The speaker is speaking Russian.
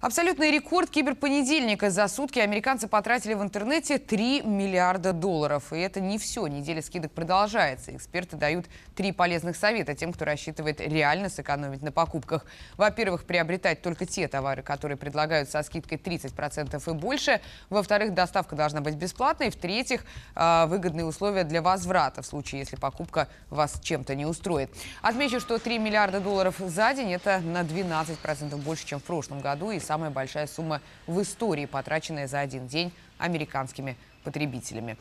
Абсолютный рекорд киберпонедельника. За сутки американцы потратили в интернете 3 миллиарда долларов. И это не все. Неделя скидок продолжается. Эксперты дают три полезных совета тем, кто рассчитывает реально сэкономить на покупках. Во-первых, приобретать только те товары, которые предлагают со скидкой 30% и больше. Во-вторых, доставка должна быть бесплатной. В-третьих, а, выгодные условия для возврата в случае, если покупка вас чем-то не устроит. Отмечу, что 3 миллиарда долларов за день – это на 12% больше, чем в прошлом году. И самая большая сумма в истории, потраченная за один день американскими потребителями.